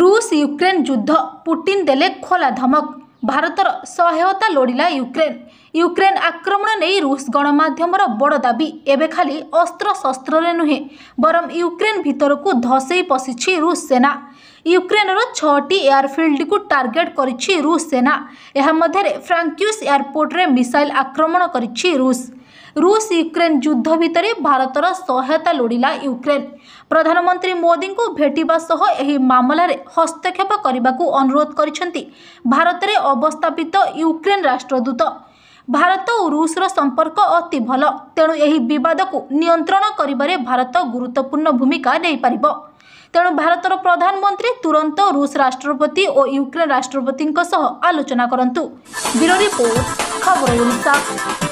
ରୁଷ ୟୁକ୍ରେନ୍ ଯୁଦ୍ଧ ପୁଟିନ୍ ଦେଲେ ଖୋଲା ଧମକ ଭାରତର ସହାୟତା ଲୋଡ଼ିଲା ୟୁକ୍ରେନ୍ ୟୁକ୍ରେନ୍ ଆକ୍ରମଣ ନେଇ ରୁଷ ଗଣମାଧ୍ୟମର ବଡ଼ ଦାବି ଏବେ ଖାଲି ଅସ୍ତ୍ରଶସ୍ତ୍ରରେ ନୁହେଁ ବରଂ ୟୁକ୍ରେନ୍ ଭିତରକୁ ଧସେଇ ପଶିଛି ରୁଷ ସେନା ୟୁକ୍ରେନ୍ର ଛଅଟି ଏୟାରଫିଲ୍ଡକୁ ଟାର୍ଗେଟ୍ କରିଛି ରୁଷ ସେନା ଏହା ମଧ୍ୟରେ ଫ୍ରାଙ୍କ୍ୟୁସ୍ ଏୟାରପୋର୍ଟରେ ମିସାଇଲ୍ ଆକ୍ରମଣ କରିଛି ରୁଷ ରୁଷ ୟୁକ୍ରେନ୍ ଯୁଦ୍ଧ ଭିତରେ ଭାରତର ସହାୟତା ଲୋଡ଼ିଲା ୟୁକ୍ରେନ୍ ପ୍ରଧାନମନ୍ତ୍ରୀ ମୋଦିଙ୍କୁ ଭେଟିବା ସହ ଏହି ମାମଲାରେ ହସ୍ତକ୍ଷେପ କରିବାକୁ ଅନୁରୋଧ କରିଛନ୍ତି ଭାରତରେ ଅବସ୍ଥାପିତ ୟୁକ୍ରେନ୍ ରାଷ୍ଟ୍ରଦୂତ ଭାରତ ଓ ରୁଷର ସମ୍ପର୍କ ଅତି ଭଲ ତେଣୁ ଏହି ବିବାଦକୁ ନିୟନ୍ତ୍ରଣ କରିବାରେ ଭାରତ ଗୁରୁତ୍ୱପୂର୍ଣ୍ଣ ଭୂମିକା ନେଇପାରିବ ତେଣୁ ଭାରତର ପ୍ରଧାନମନ୍ତ୍ରୀ ତୁରନ୍ତ ରୁଷ ରାଷ୍ଟ୍ରପତି ଓ ୟୁକ୍ରେନ୍ ରାଷ୍ଟ୍ରପତିଙ୍କ ସହ ଆଲୋଚନା କରନ୍ତୁ ରିପୋର୍ଟ ଖବର ଓଡ଼ିଶା